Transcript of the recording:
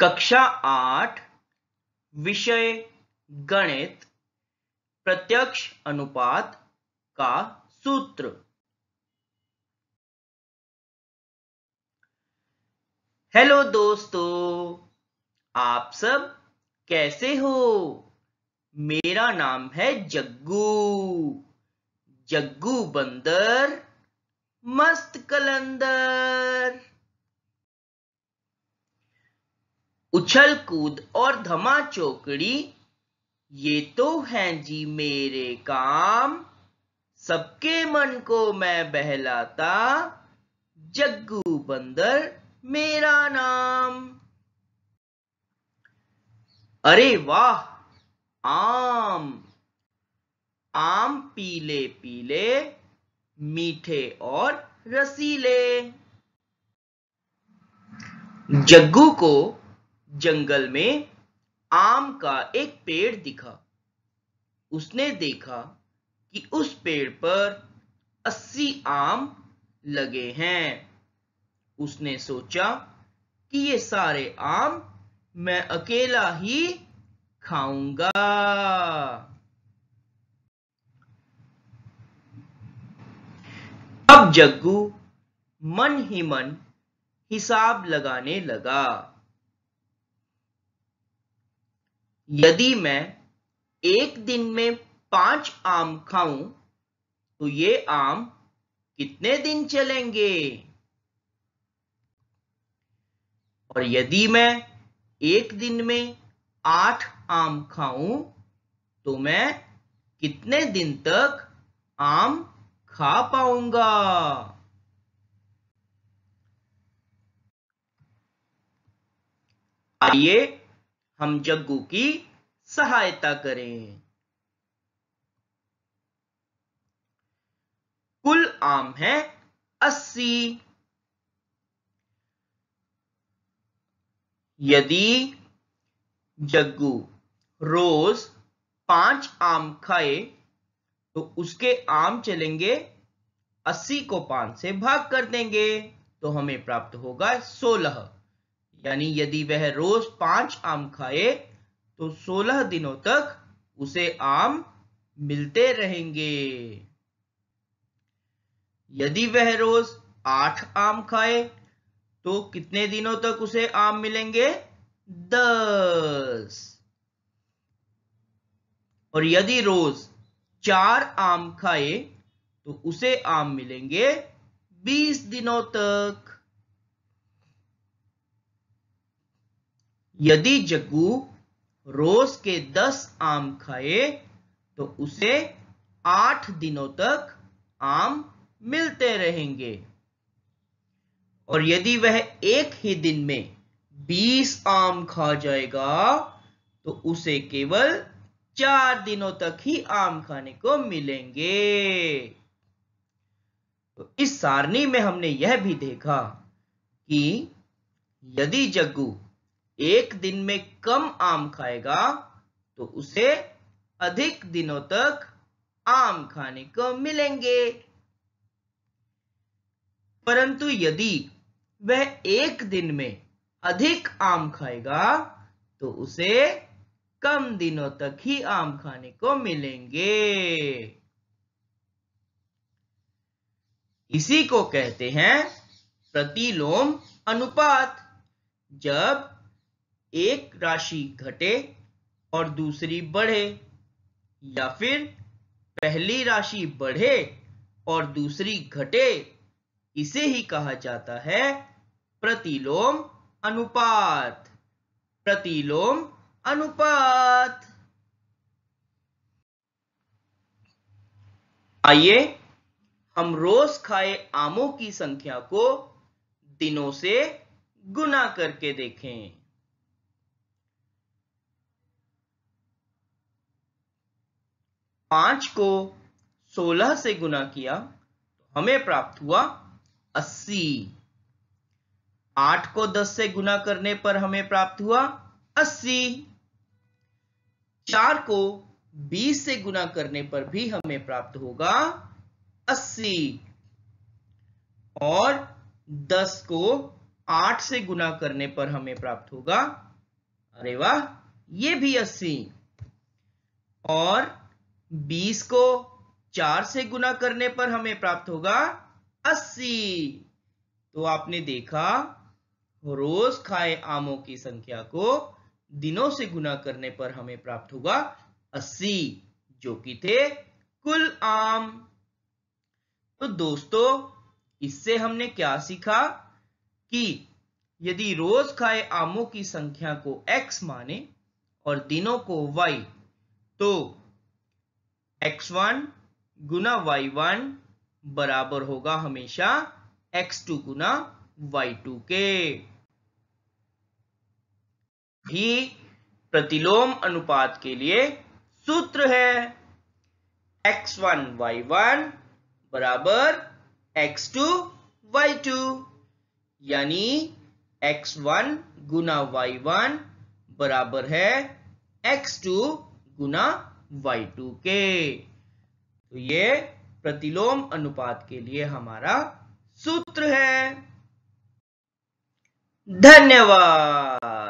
कक्षा आठ विषय गणित प्रत्यक्ष अनुपात का सूत्र हेलो दोस्तों आप सब कैसे हो मेरा नाम है जग्गू जग्गू बंदर मस्त कलंदर उछल कूद और धमा चौकड़ी ये तो हैं जी मेरे काम सबके मन को मैं बहलाता जग्गू बंदर मेरा नाम अरे वाह आम आम पीले पीले मीठे और रसीले जग्गू को जंगल में आम का एक पेड़ दिखा उसने देखा कि उस पेड़ पर अस्सी आम लगे हैं उसने सोचा कि ये सारे आम मैं अकेला ही खाऊंगा अब जग्गू मन ही मन हिसाब लगाने लगा यदि मैं एक दिन में पांच आम खाऊं तो ये आम कितने दिन चलेंगे और यदि मैं एक दिन में आठ आम खाऊं तो मैं कितने दिन तक आम खा पाऊंगा आइए हम जग्गू की सहायता करें कुल आम है अस्सी यदि जग्गू रोज पांच आम खाए तो उसके आम चलेंगे अस्सी को पांच से भाग कर देंगे तो हमें प्राप्त होगा सोलह यानी यदि वह रोज पांच आम खाए तो सोलह दिनों तक उसे आम मिलते रहेंगे यदि वह रोज आठ आम खाए तो कितने दिनों तक उसे आम मिलेंगे दस और यदि रोज चार आम खाए तो उसे आम मिलेंगे बीस दिनों तक यदि जग्गू रोज के दस आम खाए तो उसे आठ दिनों तक आम मिलते रहेंगे और यदि वह एक ही दिन में बीस आम खा जाएगा तो उसे केवल चार दिनों तक ही आम खाने को मिलेंगे तो इस सारणी में हमने यह भी देखा कि यदि जग्गू एक दिन में कम आम खाएगा तो उसे अधिक दिनों तक आम खाने को मिलेंगे परंतु यदि वह एक दिन में अधिक आम खाएगा तो उसे कम दिनों तक ही आम खाने को मिलेंगे इसी को कहते हैं प्रतिलोम अनुपात जब एक राशि घटे और दूसरी बढ़े या फिर पहली राशि बढ़े और दूसरी घटे इसे ही कहा जाता है प्रतिलोम अनुपात प्रतिलोम अनुपात आइए हम रोज खाए आमों की संख्या को दिनों से गुना करके देखें पांच को सोलह से गुना किया तो हमें प्राप्त हुआ अस्सी आठ को दस से गुना करने पर हमें प्राप्त हुआ अस्सी चार को बीस से गुना करने पर भी हमें प्राप्त होगा अस्सी और दस को आठ से गुना करने पर हमें प्राप्त होगा अरे वाह ये भी अस्सी और बीस को चार से गुना करने पर हमें प्राप्त होगा अस्सी तो आपने देखा रोज खाए आमों की संख्या को दिनों से गुना करने पर हमें प्राप्त होगा अस्सी जो कि थे कुल आम तो दोस्तों इससे हमने क्या सीखा कि यदि रोज खाए आमों की संख्या को x माने और दिनों को y तो एक्स वन गुना वाई वन बराबर होगा हमेशा एक्स टू गुना वाई टू के ही प्रतिलोम अनुपात के लिए सूत्र है एक्स वन वाई वन बराबर एक्स टू वाई टू यानी एक्स वन गुना वाई वन बराबर है एक्स टू गुना वाई टू के तो ये प्रतिलोम अनुपात के लिए हमारा सूत्र है धन्यवाद